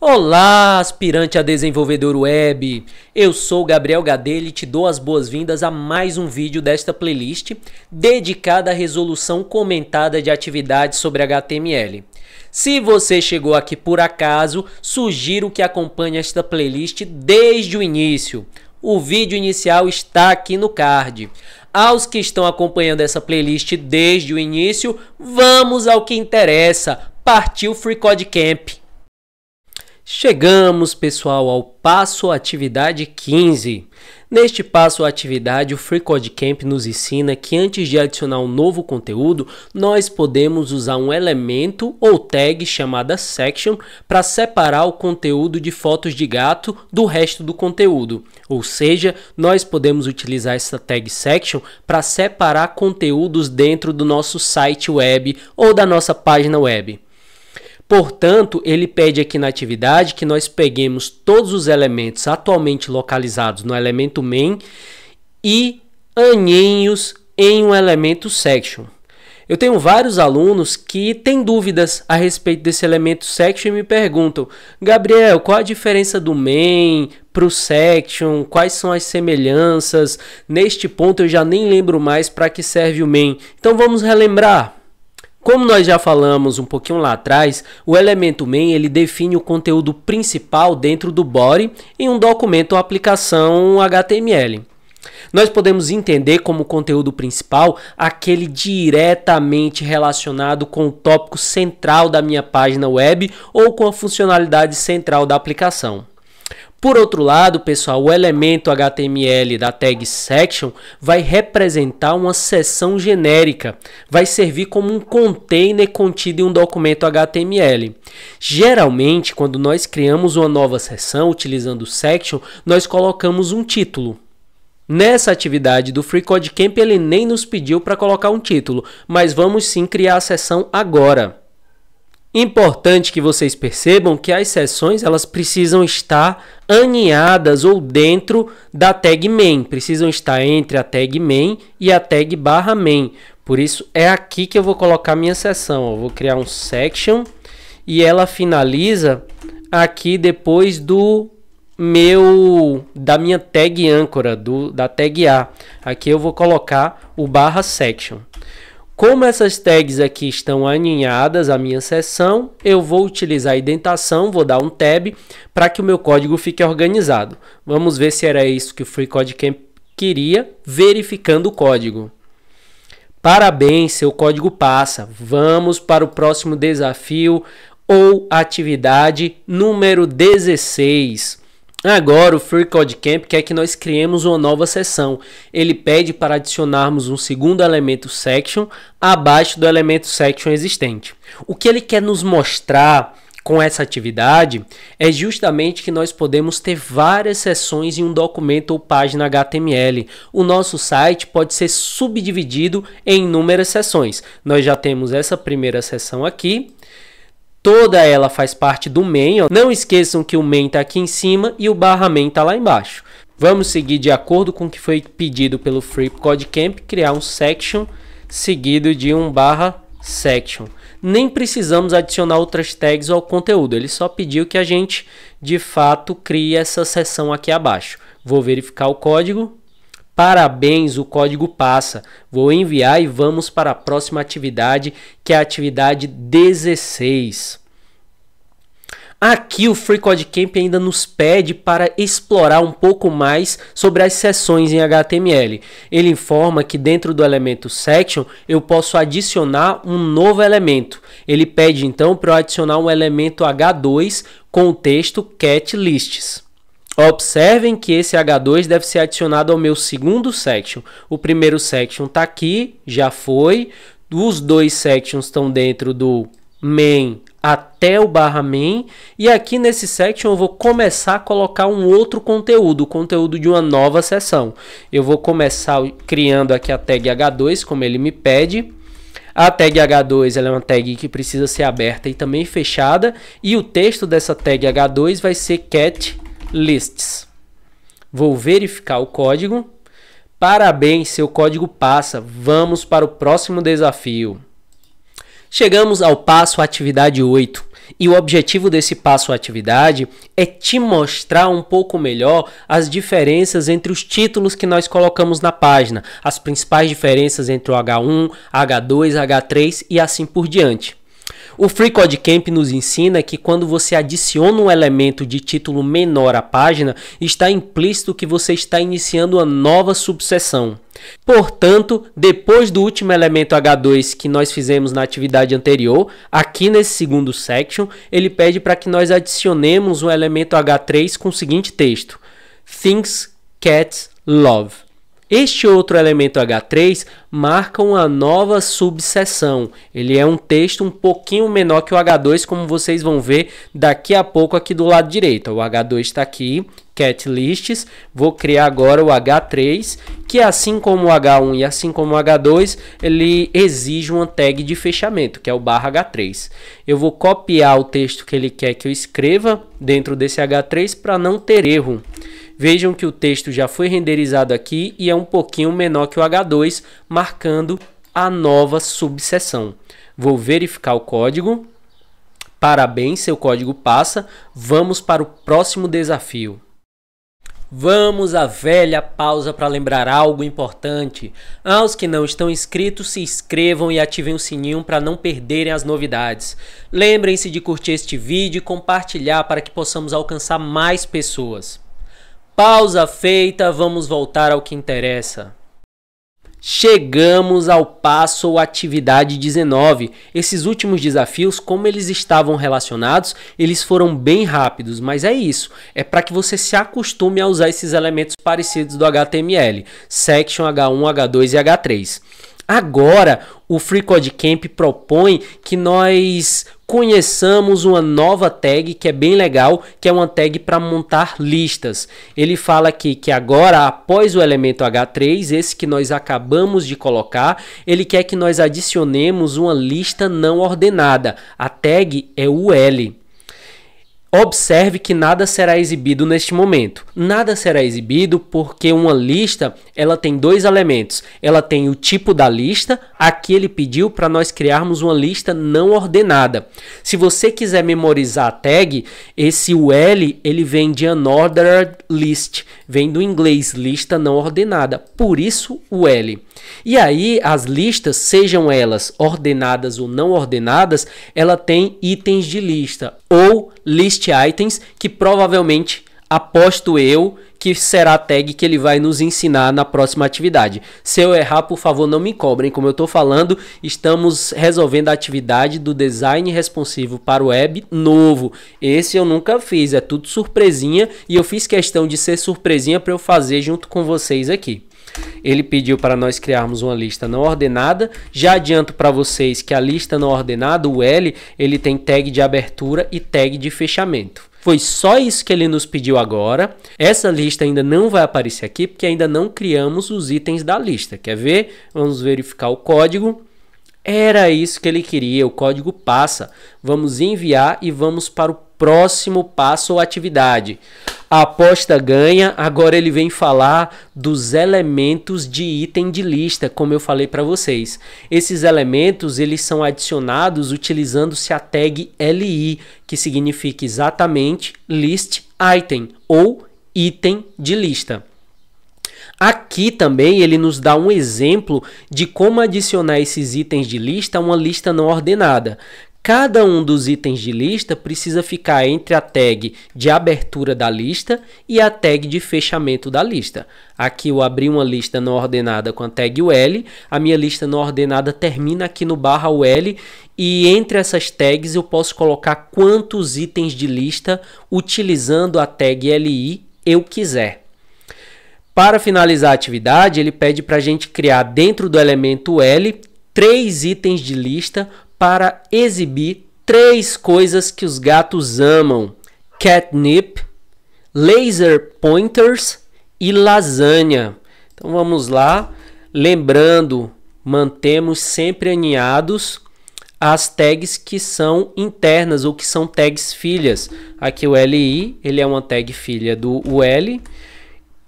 Olá, aspirante a desenvolvedor web! Eu sou Gabriel Gadelli e te dou as boas-vindas a mais um vídeo desta playlist dedicada à resolução comentada de atividades sobre HTML. Se você chegou aqui por acaso, sugiro que acompanhe esta playlist desde o início. O vídeo inicial está aqui no card. Aos que estão acompanhando essa playlist desde o início, vamos ao que interessa. Partiu Free Code Camp. Chegamos, pessoal, ao passo atividade 15. Neste passo atividade, o Free Code Camp nos ensina que antes de adicionar um novo conteúdo, nós podemos usar um elemento ou tag chamada section para separar o conteúdo de fotos de gato do resto do conteúdo. Ou seja, nós podemos utilizar essa tag section para separar conteúdos dentro do nosso site web ou da nossa página web. Portanto, ele pede aqui na atividade que nós peguemos todos os elementos atualmente localizados no elemento main e anhenhos em um elemento section. Eu tenho vários alunos que têm dúvidas a respeito desse elemento section e me perguntam: Gabriel, qual a diferença do main para o section? Quais são as semelhanças? Neste ponto eu já nem lembro mais para que serve o main. Então vamos relembrar. Como nós já falamos um pouquinho lá atrás, o elemento main ele define o conteúdo principal dentro do body em um documento ou aplicação HTML. Nós podemos entender como conteúdo principal aquele diretamente relacionado com o tópico central da minha página web ou com a funcionalidade central da aplicação. Por outro lado, pessoal, o elemento HTML da tag section vai representar uma seção genérica, vai servir como um container contido em um documento HTML. Geralmente, quando nós criamos uma nova seção utilizando o section, nós colocamos um título. Nessa atividade do Free Code Camp, ele nem nos pediu para colocar um título, mas vamos sim criar a seção agora. Importante que vocês percebam que as sessões elas precisam estar aninhadas ou dentro da tag main, precisam estar entre a tag main e a tag barra main. Por isso é aqui que eu vou colocar minha sessão. Eu vou criar um section e ela finaliza aqui depois do meu da minha tag âncora do da tag A. Aqui eu vou colocar o barra section. Como essas tags aqui estão aninhadas à minha seção, eu vou utilizar a indentação, vou dar um tab para que o meu código fique organizado. Vamos ver se era isso que o FreeCodeCamp queria, verificando o código. Parabéns, seu código passa. Vamos para o próximo desafio ou atividade número 16. Agora, o Free Code Camp quer que nós criemos uma nova seção. Ele pede para adicionarmos um segundo elemento section abaixo do elemento section existente. O que ele quer nos mostrar com essa atividade é justamente que nós podemos ter várias seções em um documento ou página HTML. O nosso site pode ser subdividido em inúmeras seções. Nós já temos essa primeira seção aqui, Toda ela faz parte do main. Ó. Não esqueçam que o main está aqui em cima e o barra main está lá embaixo. Vamos seguir de acordo com o que foi pedido pelo Free Code Camp, criar um section seguido de um barra section. Nem precisamos adicionar outras tags ao conteúdo, ele só pediu que a gente de fato crie essa seção aqui abaixo. Vou verificar o código. Parabéns, o código passa. Vou enviar e vamos para a próxima atividade, que é a atividade 16. Aqui o Free Code Camp ainda nos pede para explorar um pouco mais sobre as seções em HTML. Ele informa que dentro do elemento section eu posso adicionar um novo elemento. Ele pede então para eu adicionar um elemento H2 com o texto cat lists. Observem que esse H2 deve ser adicionado ao meu segundo section. O primeiro section está aqui, já foi. Os dois sections estão dentro do main até o barra main e aqui nesse section eu vou começar a colocar um outro conteúdo, o conteúdo de uma nova sessão. Eu vou começar criando aqui a tag H2, como ele me pede. A tag H2 é uma tag que precisa ser aberta e também fechada e o texto dessa tag H2 vai ser cat lists. Vou verificar o código. Parabéns, seu código passa. Vamos para o próximo desafio. Chegamos ao passo atividade 8. E o objetivo desse passo atividade é te mostrar um pouco melhor as diferenças entre os títulos que nós colocamos na página, as principais diferenças entre o H1, H2, H3 e assim por diante. O Free Code Camp nos ensina que quando você adiciona um elemento de título menor à página, está implícito que você está iniciando uma nova subseção. Portanto, depois do último elemento H2 que nós fizemos na atividade anterior, aqui nesse segundo section, ele pede para que nós adicionemos um elemento H3 com o seguinte texto: Things Cats Love. Este outro elemento H3 marca uma nova subseção. Ele é um texto um pouquinho menor que o H2, como vocês vão ver daqui a pouco aqui do lado direito. O H2 está aqui, cat lists. Vou criar agora o H3, que assim como o H1 e assim como o H2, ele exige uma tag de fechamento, que é o barra H3. Eu vou copiar o texto que ele quer que eu escreva dentro desse H3 para não ter erro. Vejam que o texto já foi renderizado aqui e é um pouquinho menor que o H2, marcando a nova subseção. Vou verificar o código. Parabéns, seu código passa. Vamos para o próximo desafio. Vamos à velha pausa para lembrar algo importante. Aos que não estão inscritos, se inscrevam e ativem o sininho para não perderem as novidades. Lembrem-se de curtir este vídeo e compartilhar para que possamos alcançar mais pessoas. Pausa feita, vamos voltar ao que interessa. Chegamos ao passo ou atividade 19. Esses últimos desafios, como eles estavam relacionados, eles foram bem rápidos, mas é isso. É para que você se acostume a usar esses elementos parecidos do HTML, section H1, H2 e H3. Agora, o Free Code Camp propõe que nós conheçamos uma nova tag que é bem legal, que é uma tag para montar listas. Ele fala aqui que agora, após o elemento H3, esse que nós acabamos de colocar, ele quer que nós adicionemos uma lista não ordenada. A tag é ul. Observe que nada será exibido neste momento. Nada será exibido porque uma lista ela tem dois elementos. Ela tem o tipo da lista. Aqui ele pediu para nós criarmos uma lista não ordenada. Se você quiser memorizar a tag, esse UL ele vem de unordered list, vem do inglês lista não ordenada. Por isso o L. E aí, as listas, sejam elas ordenadas ou não ordenadas, ela tem itens de lista ou list items que provavelmente aposto eu que será a tag que ele vai nos ensinar na próxima atividade. Se eu errar, por favor, não me cobrem. Como eu estou falando, estamos resolvendo a atividade do design responsivo para o web novo. Esse eu nunca fiz, é tudo surpresinha e eu fiz questão de ser surpresinha para eu fazer junto com vocês aqui. Ele pediu para nós criarmos uma lista não ordenada. Já adianto para vocês que a lista não ordenada, o L, ele tem tag de abertura e tag de fechamento. Foi só isso que ele nos pediu agora. Essa lista ainda não vai aparecer aqui porque ainda não criamos os itens da lista. Quer ver? Vamos verificar o código. Era isso que ele queria, o código passa. Vamos enviar e vamos para o próximo passo ou atividade. A aposta ganha, agora ele vem falar dos elementos de item de lista, como eu falei para vocês. Esses elementos, eles são adicionados utilizando-se a tag li, que significa exatamente list item ou item de lista. Aqui também ele nos dá um exemplo de como adicionar esses itens de lista a uma lista não ordenada. Cada um dos itens de lista precisa ficar entre a tag de abertura da lista e a tag de fechamento da lista. Aqui eu abri uma lista não ordenada com a tag UL, a minha lista não ordenada termina aqui no barra UL e entre essas tags eu posso colocar quantos itens de lista utilizando a tag LI eu quiser. Para finalizar a atividade, ele pede para a gente criar dentro do elemento L três itens de lista para exibir três coisas que os gatos amam: catnip, laser pointers e lasanha. Então vamos lá, lembrando, mantemos sempre aninhados as tags que são internas ou que são tags filhas. Aqui o LI, ele é uma tag filha do UL.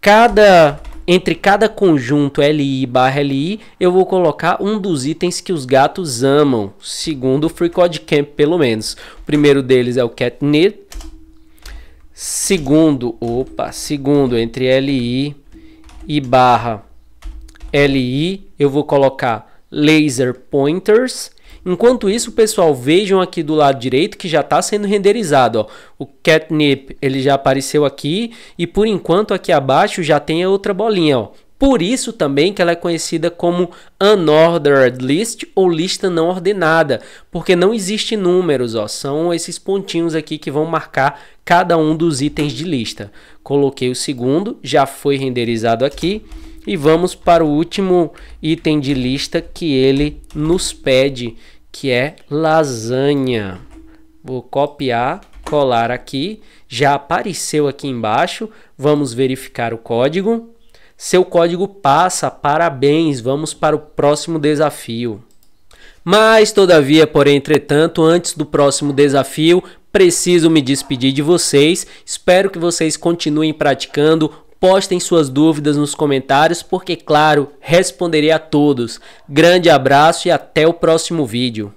Cada entre cada conjunto LI barra LI, eu vou colocar um dos itens que os gatos amam, segundo o FreeCodeCamp pelo menos. O primeiro deles é o catnip. Segundo, opa, segundo entre LI e barra LI, eu vou colocar laser pointers Enquanto isso, pessoal, vejam aqui do lado direito que já está sendo renderizado. Ó. O catnip ele já apareceu aqui e por enquanto aqui abaixo já tem a outra bolinha. Ó. Por isso também que ela é conhecida como unordered list ou lista não ordenada, porque não existe números, ó, são esses pontinhos aqui que vão marcar cada um dos itens de lista. Coloquei o segundo, já foi renderizado aqui. E vamos para o último item de lista que ele nos pede, que é lasanha. Vou copiar, colar aqui, já apareceu aqui embaixo. Vamos verificar o código. Seu código passa, parabéns, vamos para o próximo desafio. Mas, todavia, porém, entretanto, antes do próximo desafio, preciso me despedir de vocês. Espero que vocês continuem praticando Postem suas dúvidas nos comentários, porque, claro, responderei a todos. Grande abraço e até o próximo vídeo.